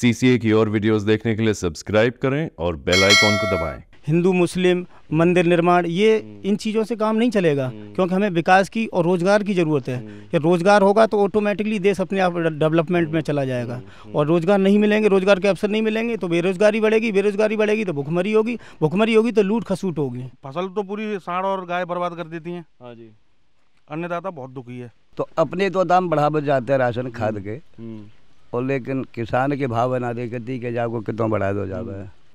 CCA की और videos देखने के लिए सब्सक्राइब करें और बेल आइकॉन को दबाएं हिंदू मुस्लिम मंदिर निर्माण ये इन चीज़ों से काम नहीं चलेगा हम्म। क्योंकि हमें विकास की और रोज़गार की ज़रूरत है हम्म। या रोज़गार होगा तो ऑटोमेटिकली देश अपने आप डेवलपमेंट में हम्म। चला जाएगा और रोज़गार नहीं मिलेंगे रोज़गार के अवसर नहीं मिलेंगे तो बेरोज़गारी बढ़ेगी बेरोज़गारी बढ़ेगी तो भुखमरी होगी भुखमरी होगी तो लूट खसूट होगी फसल तो पूरी साढ़ और गाय बर्बाद कर देती हैं हाँ जी अन्नदाता बहुत दुखी है तो अपने तो दाम बढ़ा जाते हैं राशन खाद के और लेकिन किसान की भावना बना दे कि जाओ कितना बढ़ा दो जाओ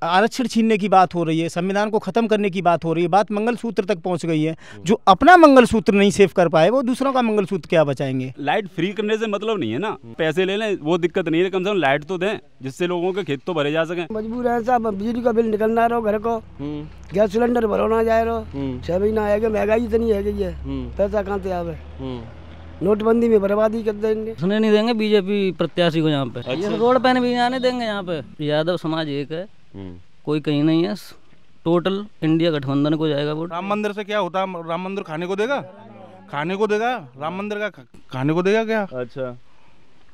आरक्षण छीनने की बात हो रही है संविधान को खत्म करने की बात हो रही है बात मंगलसूत्र तक पहुंच गई है हम्म। जो अपना मंगलसूत्र नहीं सेव कर पाए वो दूसरों का मंगलसूत्र क्या बचाएंगे लाइट फ्री करने से मतलब नहीं है ना पैसे ले लें वो दिक्कत नहीं है कम से कम लाइट तो दें जिससे लोगों के खेत तो भरे जा सके मजबूर है साहब बिजली का बिल निकलना रहो घर को हम्म। गैस सिलेंडर भरो ना जाए रहो हम्म। छह महीना आएगा महंगाई इतनी है पैसा कहाँ से आवे नोटबंदी में बर्बादी कर देंगे सुने नहीं देंगे बीजेपी प्रत्याशी को यहाँ पे अच्छा। रोड पे भी जाने देंगे यहाँ पे यादव समाज एक है हम्म। कोई कहीं नहीं है टोटल इंडिया गठबंधन को जाएगा वोट राम मंदिर से क्या होता है राम मंदिर खाने को देगा खाने को देगा राम मंदिर का खाने को देगा क्या अच्छा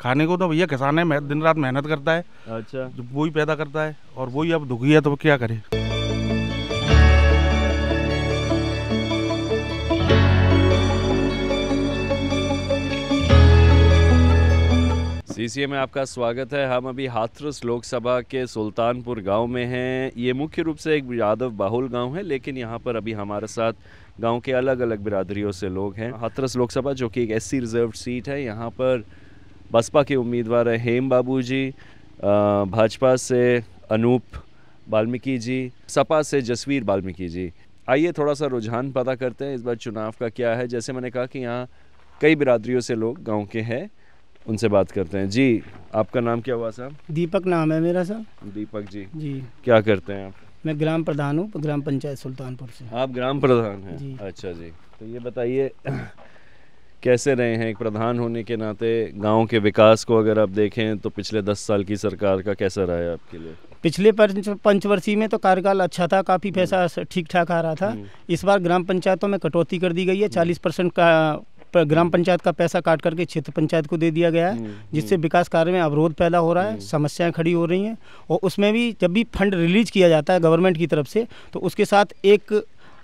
खाने को तो भैया किसान है दिन रात मेहनत करता है अच्छा वो पैदा करता है और वही अब दुखी है तो क्या करे टीसीए में आपका स्वागत है हम अभी हाथरस लोकसभा के सुल्तानपुर गांव में हैं ये मुख्य रूप से एक यादव बाहुल गांव है लेकिन यहाँ पर अभी हमारे साथ गांव के अलग अलग बिरादरियों से लोग हैं हाथरस लोकसभा जो कि एक एससी रिजर्व सीट है यहाँ पर बसपा के उम्मीदवार हैं हेम बाबू जी भाजपा से अनूप वाल्मीकि जी सपा से जसवीर बाल्मीकि जी आइए थोड़ा सा रुझान पता करते हैं इस बार चुनाव का क्या है जैसे मैंने कहा कि यहाँ कई बिरादरियों से लोग गाँव के हैं उनसे बात करते हैं जी आपका नाम क्या हुआ साहब दीपक नाम है मेरा साहब दीपक जी जी क्या करते हैं आप मैं ग्राम प्रधान हूँ ग्राम पंचायत सुल्तानपुर से आप ग्राम प्रधान हैं जी। अच्छा जी तो ये बताइए कैसे रहे हैं एक प्रधान होने के नाते गांव के विकास को अगर आप देखें तो पिछले दस साल की सरकार का कैसा रहा है आपके लिए पिछले पंच पंचवर्षीय में तो कार्यकाल अच्छा था काफ़ी पैसा हम्म। ठीक ठाक आ रहा था हम्म। इस बार ग्राम पंचायतों में कटौती कर दी गई है चालीस परसेंट का ग्राम पंचायत का पैसा काट करके क्षेत्र पंचायत को दे दिया गया है हम्म, जिससे हम्म। विकास कार्य में अवरोध पैदा हो रहा है हम्म। समस्याएं खड़ी हो रही हैं और उसमें भी जब भी फंड रिलीज किया जाता है गवर्नमेंट की तरफ से तो उसके साथ एक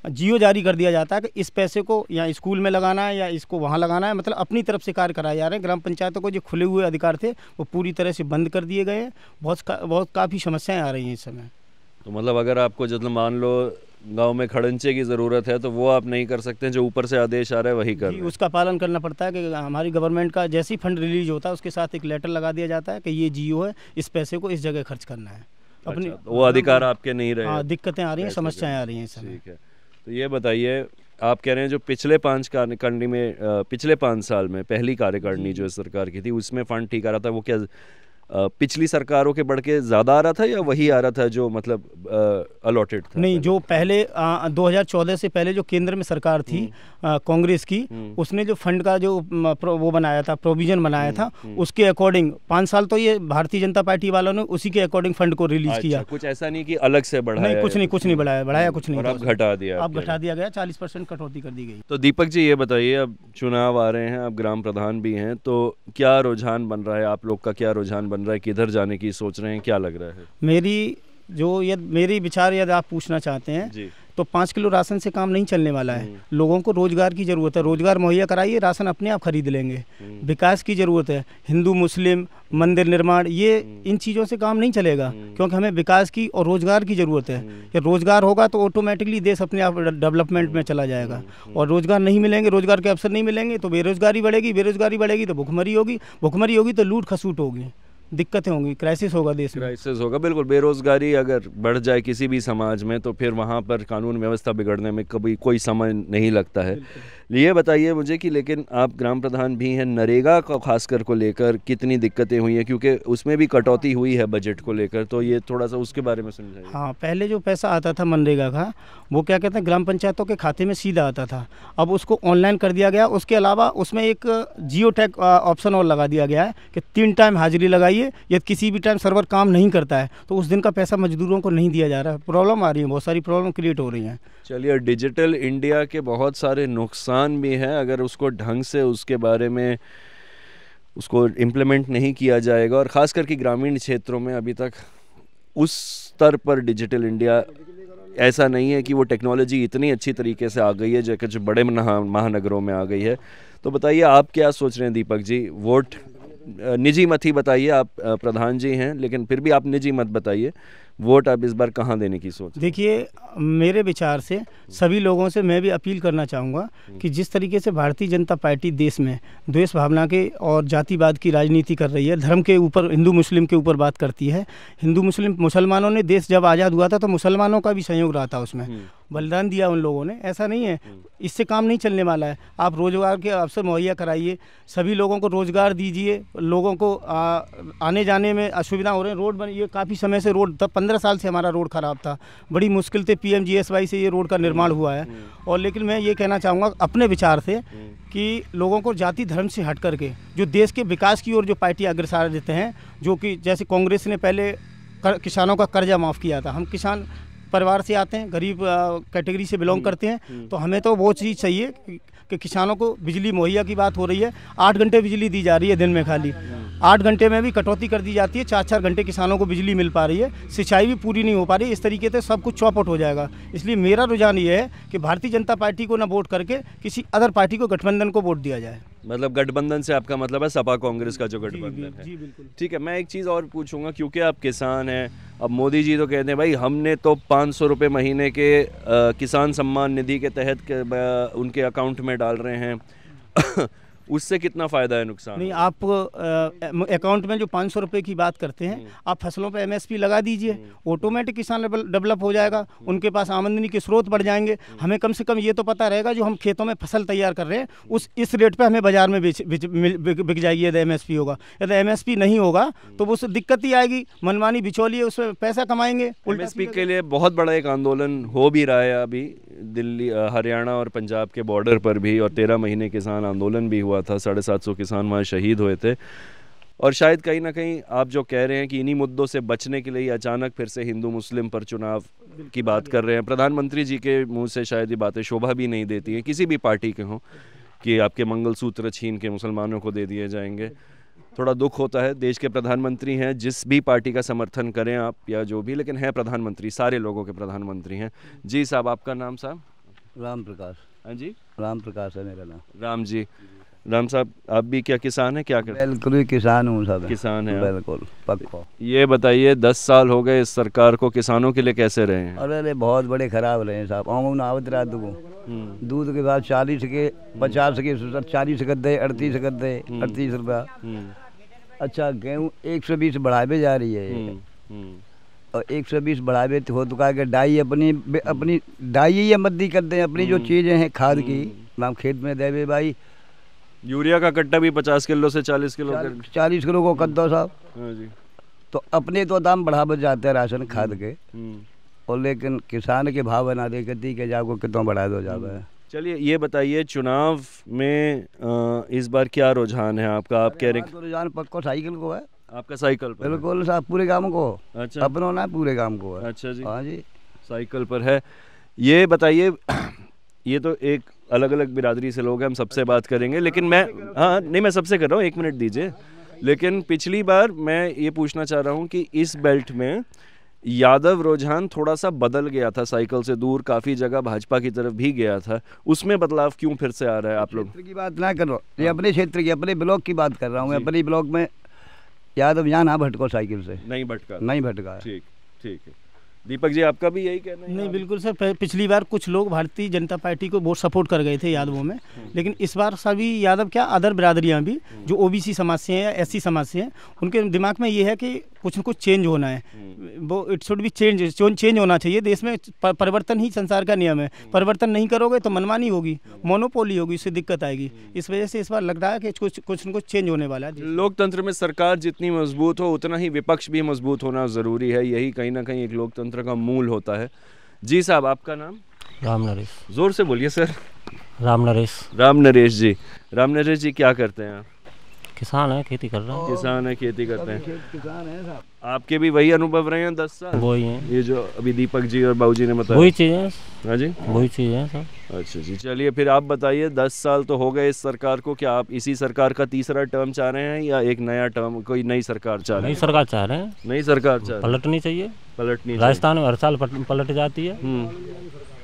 जियो जारी कर दिया जाता है कि इस पैसे को या स्कूल में लगाना है या इसको वहाँ लगाना है मतलब अपनी तरफ से कार्य कराए जा रहे हैं ग्राम पंचायतों को जो खुले हुए अधिकार थे वो पूरी तरह से बंद कर दिए गए हैं बहुत बहुत काफ़ी समस्याएँ आ रही हैं इस समय तो मतलब अगर आपको जितना मान लो गांव में खड़ंचे की ज़रूरत है तो वो आप नहीं कर सकते जो ऊपर से आदेश आ रहा है वही कर उसका पालन करना पड़ता है कि हमारी गवर्नमेंट का जैसे ही फंड रिलीज होता है उसके साथ एक लेटर लगा दिया जाता है कि ये जियो है इस पैसे को इस जगह खर्च करना है अच्छा, अपनी अच्छा, वो अधिकार आपके नहीं रहे हाँ दिक्कतें आ रही हैं समस्याएं आ रही हैं ठीक है तो ये बताइए आप कह रहे हैं जो पिछले पाँच कार्यकारिणी में पिछले पाँच साल में पहली कार्यकारिणी जो सरकार की थी उसमें फंड ठीक आ रहा था वो क्या पिछली सरकारों के बढ़ के ज़्यादा आ रहा था या वही आ रहा था जो मतलब अलॉटेड था नहीं जो पहले आ, 2014 से पहले जो केंद्र में सरकार थी हम्म। कांग्रेस की हम्म। उसने जो फंड का जो वो बनाया था प्रोविज़न बनाया था हम्म, उसके अकॉर्डिंग पाँच साल तो ये भारतीय जनता पार्टी वालों ने उसी के अकॉर्डिंग फंड को रिलीज अच्छा, किया कुछ ऐसा नहीं कि अलग से बढ़ा नहीं कुछ नहीं कुछ नहीं बढ़ाया बढ़ाया कुछ नहीं अब घटा दिया अब घटा दिया गया चालीस परसेंट कटौती कर दी गई तो दीपक जी ये बताइए अब चुनाव आ रहे हैं अब ग्राम प्रधान भी हैं तो क्या रुझान बन रहा है आप लोग का क्या रुझान बन बन रहा है किधर जाने की सोच रहे हैं क्या लग रहा है मेरी जो यद मेरी विचार यदि आप पूछना चाहते हैं तो पाँच किलो राशन से काम नहीं चलने वाला है हम्म। लोगों को रोज़गार की ज़रूरत है रोज़गार मुहैया कराइए राशन अपने आप खरीद लेंगे हम्म। विकास की ज़रूरत है हिंदू मुस्लिम मंदिर निर्माण ये हम्म। इन चीज़ों से काम नहीं चलेगा क्योंकि हमें विकास की और रोज़गार की ज़रूरत है या रोज़गार होगा तो ऑटोमेटिकली देश अपने आप डेवलपमेंट में चला जाएगा और रोज़गार नहीं मिलेंगे रोज़गार के अवसर नहीं मिलेंगे तो बेरोज़गारी बढ़ेगी बेरोज़गारी बढ़ेगी तो भुखमरी होगी भुखमरी होगी तो लूट खसूट होगी दिक्कतें होंगी क्राइसिस होगा देश में क्राइसिस होगा बिल्कुल बेरोजगारी अगर बढ़ जाए किसी भी समाज में तो फिर वहाँ पर कानून व्यवस्था बिगड़ने में कभी कोई समय नहीं लगता है ये बताइए मुझे कि लेकिन आप ग्राम प्रधान भी हैं नरेगा का खासकर को लेकर कितनी दिक्कतें हुई हैं क्योंकि उसमें भी कटौती हुई है बजट को लेकर तो ये थोड़ा सा उसके बारे में समझाइए हाँ पहले जो पैसा आता था मनरेगा का वो क्या कहते हैं ग्राम पंचायतों के खाते में सीधा आता था अब उसको ऑनलाइन कर दिया गया उसके अलावा उसमें एक जियो ऑप्शन और लगा दिया गया है कि तीन टाइम हाजिरी लगाइए चाहिए यदि किसी भी टाइम सर्वर काम नहीं करता है तो उस दिन का पैसा मजदूरों को नहीं दिया जा रहा है प्रॉब्लम आ रही है बहुत सारी प्रॉब्लम क्रिएट हो रही हैं चलिए डिजिटल इंडिया के बहुत सारे नुकसान भी हैं अगर उसको ढंग से उसके बारे में उसको इम्प्लीमेंट नहीं किया जाएगा और ख़ास करके ग्रामीण क्षेत्रों में अभी तक उस स्तर पर डिजिटल इंडिया ऐसा नहीं है कि वो टेक्नोलॉजी इतनी अच्छी तरीके से आ गई है जो कि जो बड़े महानगरों में आ गई है तो बताइए आप क्या सोच रहे हैं दीपक जी वोट निजी मत ही बताइए आप प्रधान जी हैं लेकिन फिर भी आप निजी मत बताइए वोट आप इस बार कहाँ देने की सोच देखिए मेरे विचार से सभी लोगों से मैं भी अपील करना चाहूँगा हम्म। कि जिस तरीके से भारतीय जनता पार्टी देश में द्वेष भावना के और जातिवाद की राजनीति कर रही है धर्म के ऊपर हिंदू मुस्लिम के ऊपर बात करती है हिंदू मुस्लिम मुसलमानों ने देश जब आज़ाद हुआ था तो मुसलमानों का भी सहयोग रहा था उसमें हम्म। बलिदान दिया उन लोगों ने ऐसा नहीं है हम्म। इससे काम नहीं चलने वाला है आप रोज़गार के अवसर मुहैया कराइए सभी लोगों को रोज़गार दीजिए लोगों को आ, आने जाने में असुविधा हो रही है रोड बन ये काफ़ी समय से रोड पंद्रह साल से हमारा रोड ख़राब था बड़ी मुश्किल से पी से ये रोड का निर्माण हुआ है हम्म। और लेकिन मैं ये कहना चाहूँगा अपने विचार से हम्म। कि लोगों को जाति धर्म से हट करके जो देश के विकास की ओर जो पार्टी अग्रसर देते हैं जो कि जैसे कांग्रेस ने पहले कर, किसानों का कर्जा माफ़ किया था हम किसान परिवार से आते हैं गरीब कैटेगरी से बिलोंग हम्म। करते हैं तो हमें तो वो चीज़ चाहिए कि किसानों को बिजली मुहैया की बात हो रही है आठ घंटे बिजली दी जा रही है दिन में खाली आठ घंटे में भी कटौती कर दी जाती है चार चार घंटे किसानों को बिजली मिल पा रही है सिंचाई भी पूरी नहीं हो पा रही इस तरीके से सब कुछ चौपट हो जाएगा इसलिए मेरा रुझान ये है कि भारतीय जनता पार्टी को ना वोट करके किसी अदर पार्टी को गठबंधन को वोट दिया जाए मतलब गठबंधन से आपका मतलब है सपा कांग्रेस का जो गठबंधन है जी बिल्कुल ठीक है मैं एक चीज़ और पूछूंगा क्योंकि आप किसान हैं अब मोदी जी तो कहते हैं भाई हमने तो पाँच सौ रुपये महीने के किसान सम्मान निधि के तहत उनके अकाउंट में डाल रहे हैं उससे कितना फ़ायदा है नुकसान नहीं आप अकाउंट में जो पाँच सौ रुपये की बात करते हैं हम्म। आप फसलों पर एमएसपी लगा दीजिए ऑटोमेटिक हम्म। किसान डेवलप हो जाएगा हम्म। उनके पास आमदनी के स्रोत बढ़ जाएंगे हमें कम से कम ये तो पता रहेगा जो हम खेतों में फसल तैयार कर रहे हैं उस इस रेट पर हमें बाज़ार में बिक जाएगी यदि एम होगा यदि एम नहीं होगा तो उस दिक्कत ही आएगी मनमानी बिचौलिए उसमें पैसा कमाएंगे एम के लिए बहुत बड़ा एक आंदोलन हो भी रहा है अभी दिल्ली हरियाणा और पंजाब के बॉर्डर पर भी और तेरह महीने किसान आंदोलन भी हुआ था साढ़े सात सौ किसान वहाँ शहीद हुए थे और शायद कहीं ना कहीं आप जो कह रहे हैं कि इन्हीं मुद्दों से बचने के लिए अचानक फिर से हिंदू मुस्लिम पर चुनाव की बात कर रहे हैं प्रधानमंत्री जी के मुंह से शायद ये बातें शोभा भी नहीं देती हैं किसी भी पार्टी के हों कि आपके मंगलसूत्र छीन के मुसलमानों को दे दिए जाएंगे थोड़ा दुख होता है देश के प्रधानमंत्री हैं जिस भी पार्टी का समर्थन करें आप या जो भी लेकिन हैं प्रधानमंत्री सारे लोगों के प्रधानमंत्री हैं जी साहब आपका नाम साहब राम प्रकाश हाँ जी राम प्रकाश है मेरा नाम राम जी राम साहब आप भी क्या किसान हैं क्या करते बिल्कुल किसान हूँ साहब किसान है बिल्कुल पक्का ये बताइए दस साल हो गए इस सरकार को किसानों के लिए कैसे रहे हैं अरे अरे बहुत बड़े खराब रहे हैं साहब आवत हम्म। दूध के बाद चालीस के हम्म। पचास के चालीस कर दे अड़तीस कर दे हम्म। अड़तीस रुपया अच्छा गेहूँ एक सौ बीस बढ़ावे जा रही है हम्म, हम्म। और एक सौ बीस बढ़ावे तो हो तो कहा कि डाई अपनी अपनी डाई ही मद्दी कर हैं अपनी जो हम्म। चीज़ें हैं खाद की नाम खेत में देवे भाई यूरिया का कट्टा भी पचास किलो से चालीस किलो चालीस किलो को कद्दो साहब हाँ तो अपने तो दाम बढ़ावे जाते हैं राशन खाद के और लेकिन किसान के भाव बना दे के जाओ कितना बढ़ा दो जावे चलिए ये बताइए चुनाव में आ, इस बार क्या रुझान है आपका आप कह रहे हैं तो रुझान पक्को साइकिल को है आपका साइकिल पर बिल्कुल साहब पूरे गांव को अच्छा अपना ना पूरे गांव को है अच्छा जी हाँ जी साइकिल पर है ये बताइए ये तो एक अलग अलग बिरादरी से लोग हैं हम सबसे बात करेंगे लेकिन मैं हाँ नहीं मैं सबसे कर रहा हूँ एक मिनट दीजिए लेकिन पिछली बार मैं ये पूछना चाह रहा हूँ कि इस बेल्ट में यादव रुझान थोड़ा सा बदल गया था साइकिल से दूर काफ़ी जगह भाजपा की तरफ भी गया था उसमें बदलाव क्यों फिर से आ रहा है आप लोग की बात ना करो ये हाँ। अपने क्षेत्र की अपने ब्लॉक की बात कर रहा हूँ अपने ब्लॉक में यादव यहाँ ना भटको साइकिल से नहीं भटका नहीं भटका ठीक ठीक है दीपक जी आपका भी यही कहना है नहीं बिल्कुल सर पिछली बार कुछ लोग भारतीय जनता पार्टी को बहुत सपोर्ट कर गए थे यादवों में हम्म। लेकिन इस बार सभी यादव क्या अदर बरादरियाँ भी जो ओबीसी समाज से हैं या एससी समाज से हैं उनके दिमाग में ये है कि कुछ न कुछ चेंज होना है हम्म। वो इट शुड भी चेंज चेंज होना चाहिए देश में परिवर्तन ही संसार का नियम है हम्म। परिवर्तन नहीं करोगे तो मनमानी होगी मोनोपोली होगी उससे दिक्कत आएगी हम्म। इस वजह से इस बार लग रहा है कि कुछ कुछ न कुछ चेंज होने वाला है लोकतंत्र में सरकार जितनी मजबूत हो उतना ही विपक्ष भी मजबूत होना ज़रूरी है यही कहीं ना कहीं एक लोकतंत्र का मूल होता है जी साहब आपका नाम राम नरेश ज़ोर से बोलिए सर राम नरेश राम नरेश जी राम नरेश जी क्या करते हैं आप किसान है खेती कर रहा है किसान है खेती करते हैं किसान है साहब आपके भी वही अनुभव रहे हैं दस साल वही है ये जो अभी दीपक जी और बाबू जी ने बताया वही चीज़ है हाँ जी वही चीज़ है सर अच्छा जी चलिए फिर आप बताइए दस साल तो हो गए इस सरकार को क्या आप इसी सरकार का तीसरा टर्म चाह रहे हैं या एक नया टर्म कोई नई सरकार चाह रहे हैं नई सरकार चाह रहे हैं नई सरकार चाह पलटनी चाहिए पलटनी राजस्थान में हर साल पलट जाती है हम्म।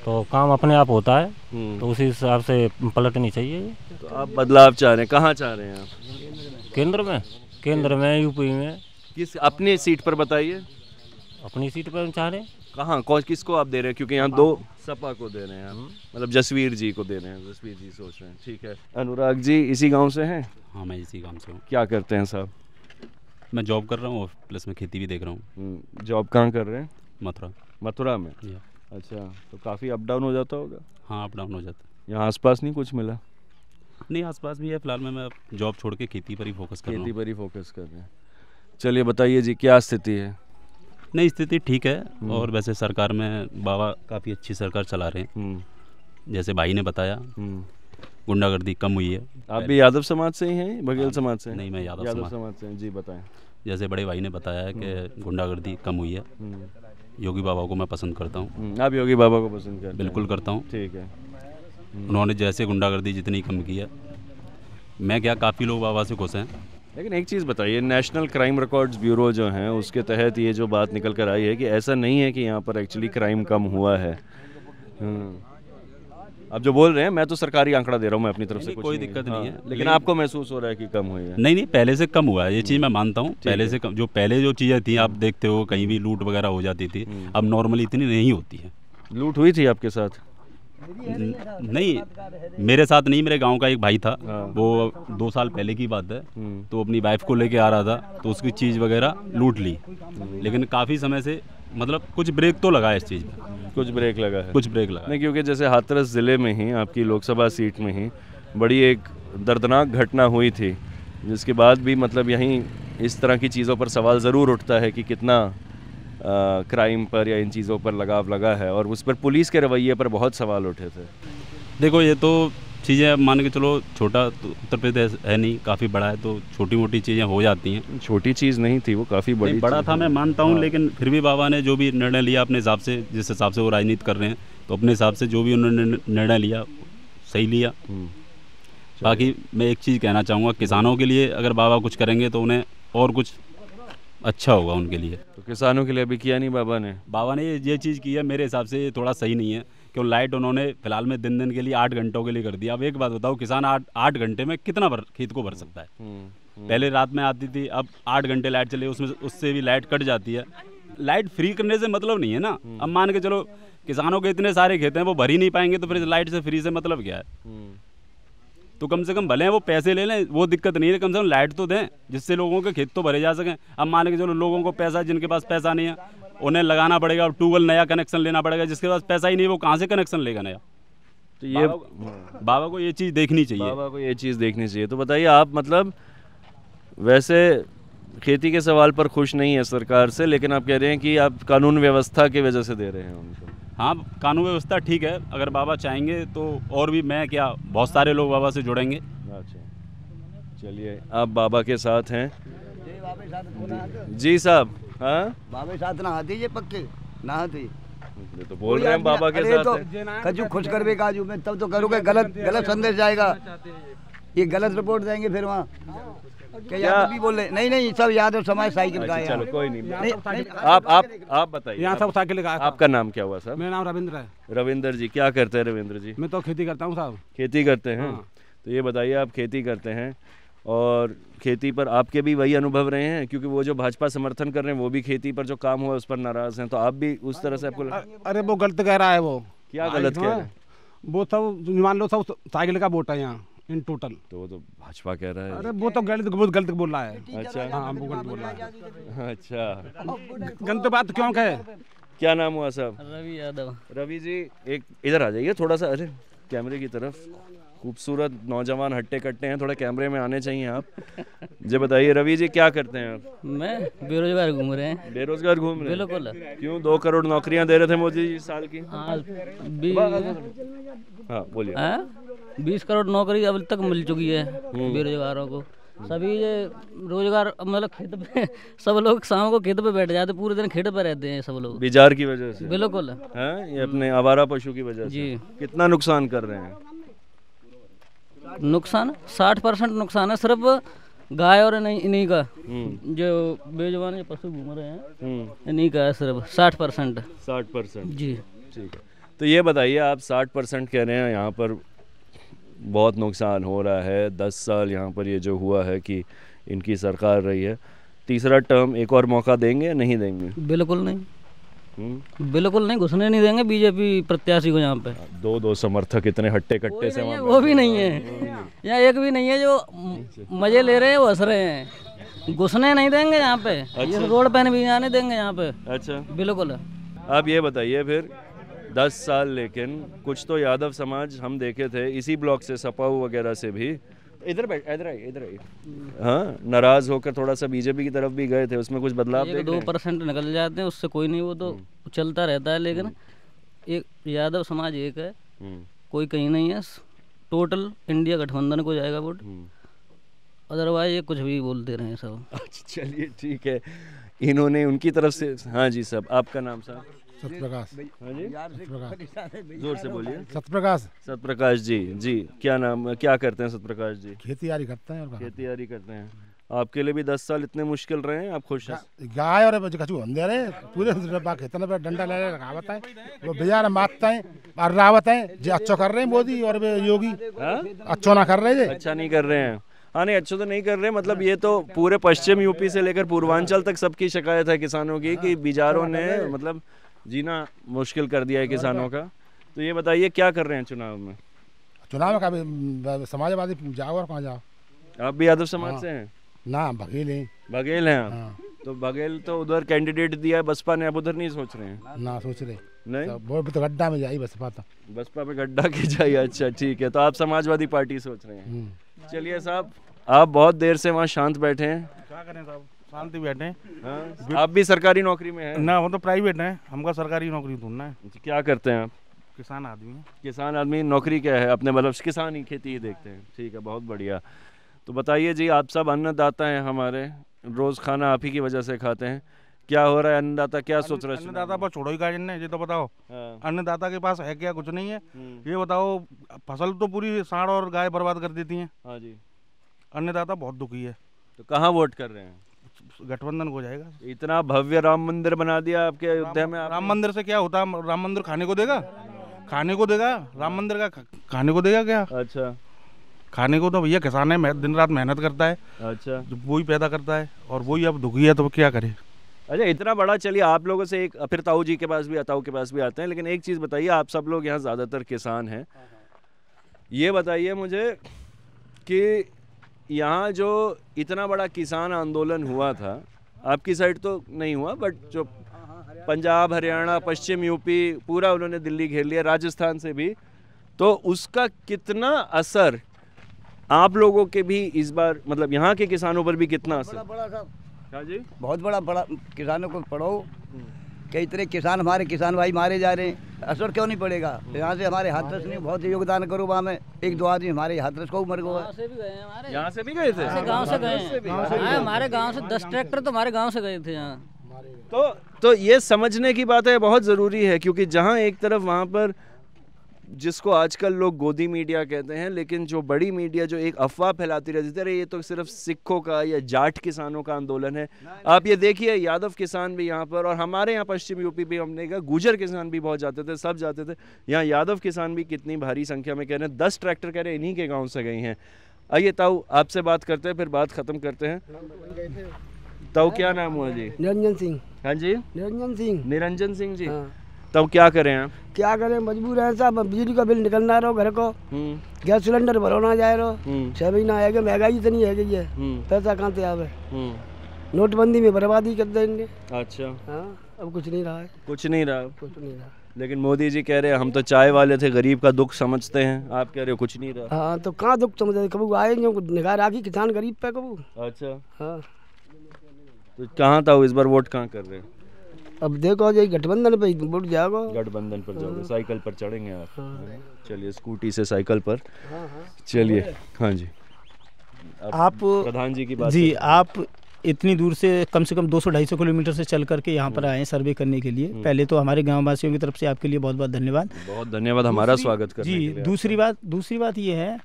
तो काम अपने आप होता है हम्म। तो उसी हिसाब से पलटनी चाहिए तो आप बदलाव चाह रहे हैं कहाँ चाह रहे हैं आप केंद्र में केंद्र में यूपी में किस अपनी सीट पर बताइए अपनी सीट पर हम चाह रहे हैं कहाँ कौन किसको आप दे रहे हैं क्योंकि यहाँ दो सपा को दे रहे हैं हम्म। मतलब जसवीर जी को दे रहे हैं जसवीर जी सोच रहे हैं ठीक है अनुराग जी इसी गांव से हैं हाँ मैं इसी गांव से हूँ क्या करते हैं साहब मैं जॉब कर रहा हूँ और प्लस मैं खेती भी देख रहा हूँ हम्म, जॉब कहाँ कर रहे हैं मथुरा मथुरा में अच्छा तो काफ़ी अप डाउन हो जाता होगा हाँ अप डाउन हो जाता है यहाँ आस नहीं कुछ मिला अपने आसपास भी है फिलहाल में मैं जॉब छोड़ के खेती पर ही फोकस कर खेती पर ही फोकस कर रहे हैं चलिए बताइए जी क्या स्थिति है नहीं स्थिति ठीक है हम्म। और वैसे सरकार में बाबा काफ़ी अच्छी सरकार चला रहे हैं हम्म। जैसे भाई ने बताया हम्म। गुंडागर्दी कम हुई है आप भी यादव समाज से ही हैं बघेल हाँ, समाज से नहीं मैं यादव यादव समाज से जी बताएं जैसे बड़े भाई ने बताया कि गुंडागर्दी कम हुई है योगी बाबा को मैं पसंद करता हूँ आप योगी बाबा को पसंद करते बिल्कुल करता हूँ ठीक है उन्होंने जैसे गुंडागर्दी जितनी कम किया मैं क्या काफ़ी लोग बाबा से खुश हैं लेकिन एक चीज़ बताइए नेशनल क्राइम रिकॉर्ड्स ब्यूरो जो हैं उसके तहत ये जो बात निकल कर आई है कि ऐसा नहीं है कि यहाँ पर एक्चुअली क्राइम कम हुआ है अब हम्म। जो बोल रहे हैं मैं तो सरकारी आंकड़ा दे रहा हूँ मैं अपनी तरफ से कोई दिक्कत नहीं, नहीं हाँ, है लेकिन आपको महसूस हो रहा है कि कम हुई है नहीं नहीं पहले से कम हुआ है ये चीज़ मैं मानता हूँ पहले से कम जो पहले जो चीज़ें थी आप देखते हो कहीं भी लूट वगैरह हो जाती थी हम्म। अब नॉर्मली इतनी नहीं होती है लूट हुई थी आपके साथ नहीं मेरे साथ नहीं मेरे गांव का एक भाई था हाँ। वो दो साल पहले की बात है हम्म। तो अपनी वाइफ को लेके आ रहा था तो उसकी चीज़ वगैरह लूट ली लेकिन काफ़ी समय से मतलब कुछ ब्रेक तो लगा है इस चीज़ में कुछ ब्रेक लगा है कुछ ब्रेक लगा नहीं क्योंकि जैसे हाथरस ज़िले में ही आपकी लोकसभा सीट में ही बड़ी एक दर्दनाक घटना हुई थी जिसके बाद भी मतलब यहीं इस तरह की चीज़ों पर सवाल ज़रूर उठता है कि कितना क्राइम पर या इन चीज़ों पर लगाव लगा है और उस पर पुलिस के रवैये पर बहुत सवाल उठे थे देखो ये तो चीज़ें अब मान के चलो छोटा तो उत्तर प्रदेश है नहीं काफ़ी बड़ा है तो छोटी मोटी चीज़ें हो जाती हैं छोटी चीज़ नहीं थी वो काफ़ी बड़ी बड़ा था मैं मानता हूँ हाँ। लेकिन फिर भी बाबा ने जो भी निर्णय लिया अपने हिसाब से जिस हिसाब से वो राजनीति कर रहे हैं तो अपने हिसाब से जो भी उन्होंने निर्णय लिया सही लिया हम्म। बाकी मैं एक चीज़ कहना चाहूँगा किसानों के लिए अगर बाबा कुछ करेंगे तो उन्हें और कुछ अच्छा होगा उनके लिए तो किसानों के लिए अभी किया नहीं बाबा ने बाबा ने ये ये चीज़ की है मेरे हिसाब से ये थोड़ा सही नहीं है क्यों लाइट उन्होंने फिलहाल में दिन दिन के लिए आठ घंटों के लिए कर दिया अब एक बात बताओ किसान आठ आठ घंटे में कितना भर खेत को भर सकता है हम्म, हम्म। पहले रात में आती थी अब आठ घंटे लाइट चली उसमें उससे भी लाइट कट जाती है लाइट फ्री करने से मतलब नहीं है ना हम्म। अब मान के चलो किसानों के इतने सारे खेत हैं वो भर ही नहीं पाएंगे तो फिर लाइट से फ्री से मतलब क्या है तो कम से कम भले वो पैसे ले लें वो दिक्कत नहीं है कम से कम लाइट तो दें जिससे लोगों के खेत तो भरे जा सकें अब मान के चलो लोगों को पैसा जिनके पास पैसा नहीं है उन्हें लगाना पड़ेगा अब ट्यूबवेल नया कनेक्शन लेना पड़ेगा जिसके पास पैसा ही नहीं वो कहाँ से कनेक्शन लेगा नया तो ये बाबा को ये चीज़ देखनी चाहिए बाबा को ये चीज़ देखनी चाहिए तो बताइए आप मतलब वैसे खेती के सवाल पर खुश नहीं है सरकार से लेकिन आप कह रहे हैं कि आप कानून व्यवस्था की वजह से दे रहे हैं उनको हाँ कानून व्यवस्था ठीक है अगर बाबा चाहेंगे तो और भी मैं क्या बहुत सारे लोग बाबा से जुड़ेंगे अच्छा चलिए आप बाबा के साथ हैं जी साहब हाँ बाबा साथ ना आती ये पक्के ना आती तो बोल रहे हैं बाबा के साथ तो कजू खुश कर भी काजू में तब तो करूँगा गलत गलत संदेश जाएगा ये गलत रिपोर्ट देंगे फिर वहाँ क्या भी बोले नहीं नहीं सब याद है समय साइकिल का चलो कोई नहीं, नहीं, नहीं, नहीं, नहीं आप आप आप बताइए यहाँ सब साइकिल का आपका नाम क्या हुआ सर मेरा नाम रविंद्र है रविंद्र जी क्या करते हैं रविंद्र जी मैं तो खेती करता हूँ साहब खेती करते हैं हाँ। तो ये बताइए आप खेती करते हैं और खेती पर आपके भी वही अनुभव रहे हैं क्योंकि वो जो भाजपा समर्थन कर रहे हैं वो भी खेती पर जो काम हुआ उस पर नाराज हैं तो आप भी उस तरह से आपको अरे वो गलत कह रहा है वो क्या गलत हाँ। कह रहा है वो सब मान लो सब साइकिल का वोट है यहाँ इन टोटल तो वो तो भाजपा कह रहा है अरे वो तो गलत बहुत गलत बोल रहा है अच्छा हाँ वो गलत बोल रहा है अच्छा गलत बात क्यों कहे क्या नाम हुआ साहब रवि यादव रवि जी एक इधर आ जाइए थोड़ा सा अरे कैमरे की तरफ खूबसूरत नौजवान हट्टे कट्टे हैं थोड़े कैमरे में आने चाहिए आप जी बताइए रवि जी क्या करते हैं आप मैं बेरोजगार घूम रहे हैं बेरोजगार घूम रहे हैं बिल्कुल क्यों दो करोड़ नौकरियां दे रहे थे मोदी जी साल की हाँ, हाँ बोलिए हाँ? बीस करोड़ नौकरी अब तक मिल चुकी है हम्म। बेरोजगारों को सभी रोजगार मतलब खेत पे सब लोग शाम को खेत पे बैठ जाते पूरे दिन खेत पे रहते हैं सब लोग बिजार की वजह से बिल्कुल ये अपने आवारा पशु की वजह जी कितना नुकसान कर रहे हैं नुकसान साठ परसेंट नुकसान है सिर्फ गाय और इन्हीं का हम्म। जो बेजवान पशु घूम रहे हैं हम्म। इन्हीं का है सिर्फ साठ परसेंट साठ परसेंट जी ठीक है तो ये बताइए आप साठ परसेंट कह रहे हैं यहाँ पर बहुत नुकसान हो रहा है दस साल यहाँ पर ये जो हुआ है कि इनकी सरकार रही है तीसरा टर्म एक और मौका देंगे नहीं देंगे बिल्कुल नहीं हम्म? बिल्कुल नहीं घुसने नहीं देंगे बीजेपी प्रत्याशी को यहाँ पे दो दो समर्थक इतने हट्टे कट्टे से वो, भी नहीं है यहाँ एक भी नहीं है जो मजे ले रहे हैं वो हंस रहे हैं घुसने नहीं देंगे यहाँ पे अच्छा। रोड पे नहीं जाने देंगे यहाँ पे अच्छा बिल्कुल आप ये बताइए फिर दस साल लेकिन कुछ तो यादव समाज हम देखे थे इसी ब्लॉक से सपाऊ वगैरह से भी इधर बैठ इधर आइए इधर आइए हाँ नाराज होकर थोड़ा सा बीजेपी की तरफ भी गए थे उसमें कुछ बदलाव दो परसेंट निकल जाते हैं उससे कोई नहीं वो तो हम्म। चलता रहता है लेकिन हम्म। एक यादव समाज एक है हम्म। कोई कहीं नहीं है टोटल इंडिया गठबंधन को जाएगा वोट अदरवाइज ये कुछ भी बोलते रहे सब अच्छा, चलिए ठीक है इन्होंने उनकी तरफ से हाँ जी सब आपका नाम साहब हाँ जोर से बोलिए सतप्रकाश सतप्रकाश जी जी क्या नाम क्या करते हैं सतप्रकाश जी खेती यारी करते हैं खेती यारी करते हैं आपके लिए भी दस साल इतने मुश्किल रहे हैं आप खुश हैं गाय और कछु अंधे रहे पूरे इतना डंडा ले रखावत है वो बेचारा मारता है और रावत है जो अच्छा कर रहे हैं मोदी और योगी अच्छा ना कर रहे अच्छा नहीं कर रहे हैं हाँ नहीं अच्छा तो नहीं कर रहे मतलब ये तो पूरे पश्चिम यूपी से लेकर पूर्वांचल तक सबकी शिकायत है किसानों की कि हाँ। बिजारों ने मतलब जीना मुश्किल कर दिया है किसानों का तो ये बताइए क्या कर रहे हैं चुनाव में चुनाव का समाजवादी जाओ और कहाँ जाओ आप भी यादव समाज हाँ। से हैं ना बघेल हैं बघेल हैं हाँ। तो बघेल तो उधर कैंडिडेट दिया है बसपा ने अब उधर नहीं सोच रहे हैं ना सोच रहे नहीं तो गड्ढा में जाई बसपा था तो। बसपा में गड्ढा की जाइए अच्छा ठीक है तो आप समाजवादी पार्टी सोच रहे हैं हम्म। चलिए साहब आप बहुत देर से वहाँ शांत बैठे हैं क्या करें साहब शांति बैठे हाँ। आप भी सरकारी नौकरी में हैं ना वो तो प्राइवेट है हमका सरकारी नौकरी ढूंढना है क्या करते हैं आप किसान आदमी किसान आदमी नौकरी क्या है अपने मतलब किसान ही खेती ही देखते हैं ठीक है बहुत बढ़िया तो बताइए जी आप सब अन्नदाता हैं हमारे रोज़ खाना आप ही की वजह से खाते हैं क्या हो रहा है अन्नदाता क्या सोच रहे हैं अन्नदाता पर छोड़ो ही गाजन ने ये तो बताओ हाँ। अन्नदाता के पास है क्या कुछ नहीं है हम्म। ये बताओ फसल तो पूरी साढ़ और गाय बर्बाद कर देती है हाँ जी अन्नदाता बहुत दुखी है तो कहाँ वोट कर रहे हैं गठबंधन हो जाएगा इतना भव्य राम मंदिर बना दिया आपके अयोध्या में राम मंदिर से क्या होता है राम मंदिर खाने को देगा खाने को देगा राम मंदिर का खाने को देगा क्या अच्छा खाने को तो भैया किसान है दिन रात मेहनत करता है अच्छा वो ही पैदा करता है और वो ही अब दुखी है तो क्या करे अच्छा इतना बड़ा चलिए आप लोगों से एक फिर ताऊ जी के पास भी अताऊ के पास भी आते हैं लेकिन एक चीज़ बताइए आप सब लोग यहाँ ज़्यादातर किसान हैं ये बताइए मुझे कि यहाँ जो इतना बड़ा किसान आंदोलन हुआ था आपकी साइड तो नहीं हुआ बट जो पंजाब हरियाणा पश्चिम यूपी पूरा उन्होंने दिल्ली घेर लिया राजस्थान से भी तो उसका कितना असर आप लोगों के भी इस बार मतलब यहाँ के किसानों पर भी कितना असर बड़ा, बड़ा हाँ जी बहुत बड़ा बड़ा किसानों को पढ़ो कई तरह किसान हमारे किसान भाई मारे जा रहे हैं असर क्यों नहीं पड़ेगा यहाँ से हमारे हाथरस नहीं बहुत योगदान करो वहाँ में एक दो आदमी हमारे हाथरस को मर गए यहाँ से भी गए थे गाँव से गए हाँ, हमारे गाँव से दस ट्रैक्टर तो हमारे गाँव से गए थे यहाँ तो तो ये समझने की बात है बहुत ज़रूरी है क्योंकि जहाँ एक तरफ वहाँ पर जिसको आजकल लोग गोदी मीडिया कहते हैं लेकिन जो बड़ी मीडिया जो एक अफवाह फैलाती रहती अरे ये तो सिर्फ सिखों का या जाट किसानों का आंदोलन है आप ये देखिए यादव किसान भी यहाँ पर और हमारे यहाँ पश्चिम यूपी भी हमने कहा गुजर किसान भी बहुत जाते थे सब जाते थे यहाँ यादव किसान भी कितनी भारी संख्या में कह रहे हैं दस ट्रैक्टर कह रहे हैं इन्हीं के गाँव से गई हैं आइए ताऊ आपसे बात करते हैं फिर बात ख़त्म करते हैं ताऊ क्या नाम हुआ जी निरंजन सिंह हाँ जी निरंजन सिंह निरंजन सिंह जी हाँ। तब तो क्या करें आप क्या करें मजबूर है साहब बिजली का बिल निकलना रहो घर को हम्म। गैस सिलेंडर भरो ना जाए रहो हम्म। छह महीना आएगा महंगाई इतनी है गई है हम्म। पैसा कहाँ से आवे नोटबंदी में बर्बादी कर देंगे अच्छा हाँ अब कुछ नहीं रहा है कुछ नहीं रहा कुछ नहीं रहा लेकिन मोदी जी कह रहे हैं हम तो चाय वाले थे गरीब का दुख समझते हैं आप कह रहे हो कुछ नहीं रहा हाँ तो कहाँ दुख समझते कबू आए निगाह राखी किसान गरीब पे कबू अच्छा हाँ तो कहाँ था इस बार वोट कहाँ कर रहे हैं अब देखो जी गठबंधन पे वोट जाओगे गठबंधन पर जाओगे हाँ। साइकिल पर चढ़ेंगे आप हाँ। चलिए स्कूटी से साइकिल पर हाँ, चलिए हाँ जी आप प्रधान जी की बात जी आप इतनी दूर से कम से कम 200-250 किलोमीटर से चल करके यहाँ पर हम्म। आए सर्वे करने के लिए हम्म। पहले तो हमारे गाँव वासियों की तरफ से आपके लिए बहुत बहुत धन्यवाद बहुत धन्यवाद हमारा स्वागत करने जी दूसरी बात दूसरी बात ये है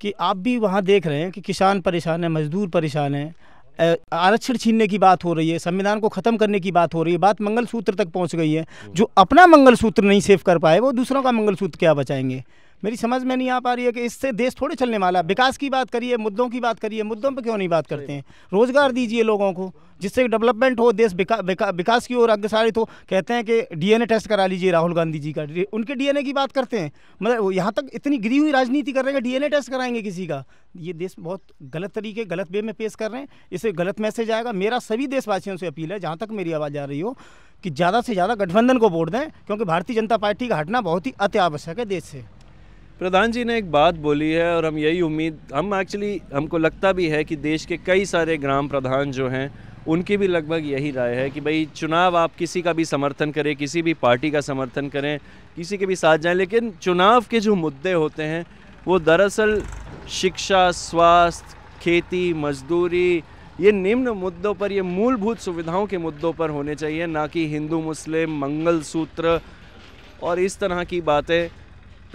कि आप भी वहाँ देख रहे हैं कि किसान परेशान है मजदूर परेशान है आरक्षण छीनने की बात हो रही है संविधान को ख़त्म करने की बात हो रही है बात मंगलसूत्र तक पहुंच गई है हम्म। जो अपना मंगलसूत्र नहीं सेव कर पाए वो दूसरों का मंगलसूत्र क्या बचाएंगे मेरी समझ में नहीं आ पा रही है कि इससे देश थोड़े चलने वाला है विकास की बात करिए मुद्दों की बात करिए मुद्दों पर क्यों नहीं बात करते हैं रोज़गार दीजिए लोगों को जिससे डेवलपमेंट हो देश विकास की ओर अग्रसारित हो कहते हैं कि डीएनए टेस्ट करा लीजिए राहुल गांधी जी का उनके डीएनए की बात करते हैं मतलब यहाँ तक इतनी गिरी हुई राजनीति कर रहे हैं डीएनए टेस्ट कराएंगे किसी का ये देश बहुत गलत तरीके गलत वे में पेश कर रहे हैं इसे गलत मैसेज आएगा मेरा सभी देशवासियों से अपील है जहाँ तक मेरी आवाज़ आ रही हो कि ज़्यादा से ज़्यादा गठबंधन को वोट दें क्योंकि भारतीय जनता पार्टी का हटना बहुत ही अत्यावश्यक है देश से प्रधान जी ने एक बात बोली है और हम यही उम्मीद हम एक्चुअली हमको लगता भी है कि देश के कई सारे ग्राम प्रधान जो हैं उनकी भी लगभग यही राय है कि भाई चुनाव आप किसी का भी समर्थन करें किसी भी पार्टी का समर्थन करें किसी के भी साथ जाएं लेकिन चुनाव के जो मुद्दे होते हैं वो दरअसल शिक्षा स्वास्थ्य खेती मजदूरी ये निम्न मुद्दों पर ये मूलभूत सुविधाओं के मुद्दों पर होने चाहिए ना कि हिंदू मुस्लिम मंगल सूत्र और इस तरह की बातें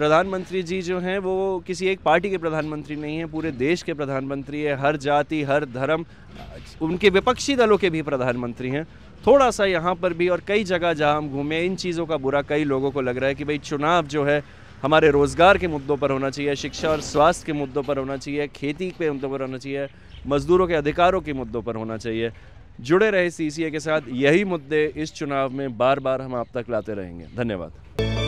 प्रधानमंत्री जी जो हैं वो किसी एक पार्टी के प्रधानमंत्री नहीं हैं पूरे देश के प्रधानमंत्री है हर जाति हर धर्म उनके विपक्षी दलों के भी प्रधानमंत्री हैं थोड़ा सा यहाँ पर भी और कई जगह जहाँ हम घूमे इन चीज़ों का बुरा कई लोगों को लग रहा है कि भाई चुनाव जो है हमारे रोज़गार के मुद्दों पर होना चाहिए शिक्षा और स्वास्थ्य के मुद्दों पर होना चाहिए खेती के मुद्दों पर होना चाहिए मज़दूरों के अधिकारों के मुद्दों पर होना चाहिए जुड़े रहे सी के साथ यही मुद्दे इस चुनाव में बार बार हम आप तक लाते रहेंगे धन्यवाद